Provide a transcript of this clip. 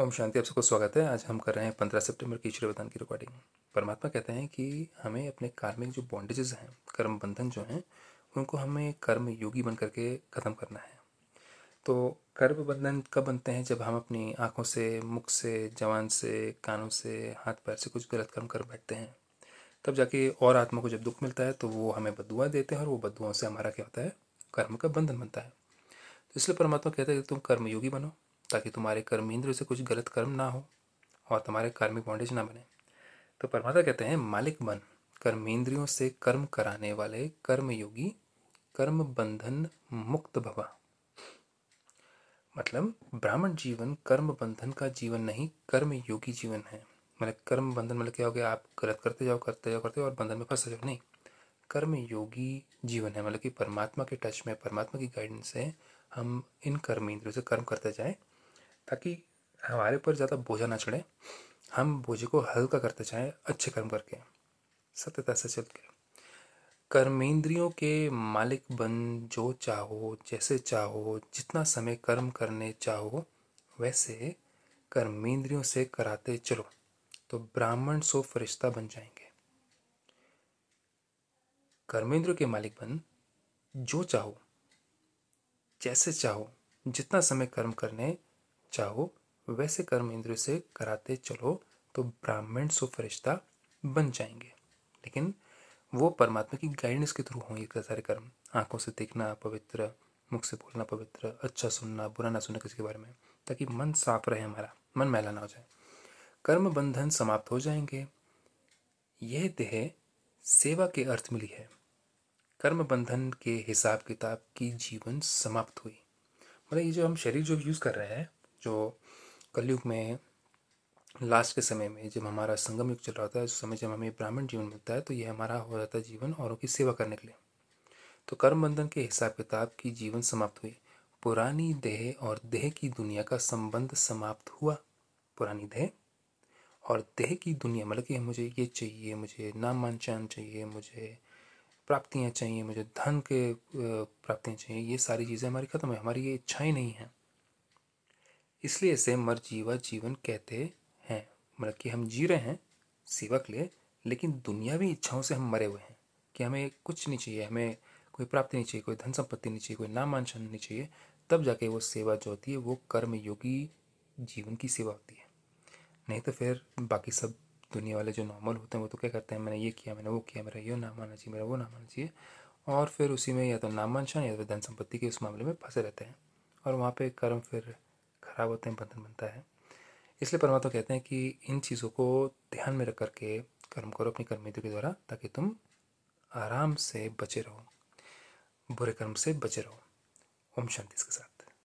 ओम शांति आप सबको स्वागत है आज हम कर रहे हैं पंद्रह सितंबर की ईश्वरी वदान की रिकॉर्डिंग परमात्मा कहते हैं कि हमें अपने कार्मिक जो बॉन्डेजेस हैं कर्म बंधन जो हैं उनको हमें कर्म योगी बन करके ख़त्म करना है तो कर्म बंधन कब बनते हैं जब हम अपनी आँखों से मुख से जवान से कानों से हाथ पैर से कुछ गलत कर्म कर बैठते हैं तब जाके और आत्मा को जब दुख मिलता है तो वो हमें बदुआ देते हैं और वो बदुआओं से हमारा क्या होता है कर्म का बंधन बनता है तो इसलिए परमात्मा कहते हैं कि तुम कर्मयोगी बनो ताकि तुम्हारे कर्म इंद्र से कुछ गलत कर्म ना हो और तुम्हारे कार्मिक बॉन्डेज ना बने तो परमात्मा कहते हैं मालिक बन कर्मेंद्रियों से कर्म कराने वाले कर्मयोगी कर्म बंधन मुक्त भवा मतलब ब्राह्मण जीवन कर्म बंधन का जीवन नहीं कर्म योगी जीवन है मतलब कर्म बंधन मतलब क्या हो गया आप गलत करते जाओ करते जाओ करते जाओ और बंधन में फंस जाओ नहीं कर्म योगी जीवन है मतलब कि परमात्मा के टच में परमात्मा की गाइडेंस से हम इन कर्म इंद्रियों से कर्म करते जाएं ताकि हमारे ऊपर ज़्यादा बोझा ना चढ़े हम बोझे को हल्का करते जाएं अच्छे कर्म करके सत्यता से चल के कर्मेंद्रियों के मालिक बन जो चाहो जैसे चाहो जितना समय कर्म करने चाहो वैसे कर्मेंद्रियों से कराते चलो तो ब्राह्मण सो फरिश्ता बन जाएंगे कर्मेंद्रियों के मालिक बन जो चाहो जैसे चाहो जितना समय कर्म करने चाहो वैसे कर्म इंद्रियों से कराते चलो तो ब्राह्मण सुफरिश्ता बन जाएंगे लेकिन वो परमात्मा की गाइडेंस के थ्रू होंगे कई सारे कर्म आंखों से देखना पवित्र मुख से बोलना पवित्र अच्छा सुनना बुरा ना सुनना किसी के बारे में ताकि मन साफ रहे हमारा मन मैला ना हो जाए कर्म बंधन समाप्त हो जाएंगे यह देह सेवा के अर्थ मिली है कर्म बंधन के हिसाब किताब की जीवन समाप्त हुई मतलब ये जो हम शरीर जो यूज़ कर रहे हैं जो कलयुग में लास्ट के समय में जब हमारा संगम युग चल रहा था उस समय जब हमें ब्राह्मण जीवन मिलता है तो यह हमारा हो जाता है जीवन औरों की सेवा करने के लिए तो कर्म बंधन के हिसाब किताब की जीवन समाप्त हुई पुरानी देह और देह की दुनिया का संबंध समाप्त हुआ पुरानी देह और देह की दुनिया मतलब कि मुझे ये चाहिए मुझे नाम मानचान चाहिए मुझे प्राप्तियाँ चाहिए मुझे धन के प्राप्तियाँ चाहिए ये सारी चीज़ें हमारी ख़त्म है हमारी ये इच्छाएँ नहीं हैं इसलिए इसे मरजीवा जीवन कहते हैं मतलब कि हम जी रहे हैं सेवा के लिए लेकिन दुनियावी इच्छाओं से हम मरे हुए हैं कि हमें कुछ नहीं चाहिए हमें कोई प्राप्ति नहीं चाहिए कोई धन संपत्ति नहीं चाहिए कोई नाम अनशन नहीं चाहिए तब जाके वो सेवा जो होती है वो कर्मयोगी जीवन की सेवा होती है नहीं तो फिर बाकी सब दुनिया वाले जो नॉर्मल होते हैं वो तो क्या करते हैं मैंने ये किया मैंने वो किया मेरा ये नाम आना चाहिए मेरा वो नाम आना चाहिए और फिर उसी में या तो नाम अनशन या फिर तो धन संपत्ति के उस मामले में फंसे रहते हैं और वहाँ पर कर्म फिर ख़राब होते हैं बंधन बनता है इसलिए परमात्मा कहते हैं कि इन चीज़ों को ध्यान में रख करके कर्म करो अपनी कर्मियों के द्वारा ताकि तुम आराम से बचे रहो बुरे कर्म से बचे रहो ओम शांति इसके साथ